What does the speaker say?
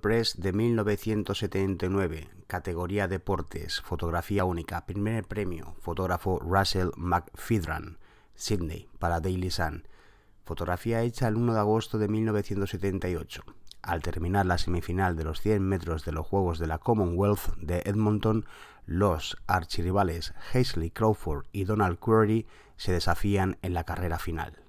Press de 1979, categoría Deportes, fotografía única, primer premio, fotógrafo Russell McFidran, Sydney, para Daily Sun. Fotografía hecha el 1 de agosto de 1978. Al terminar la semifinal de los 100 metros de los Juegos de la Commonwealth de Edmonton, los archirrivales Hazley Crawford y Donald Curry se desafían en la carrera final.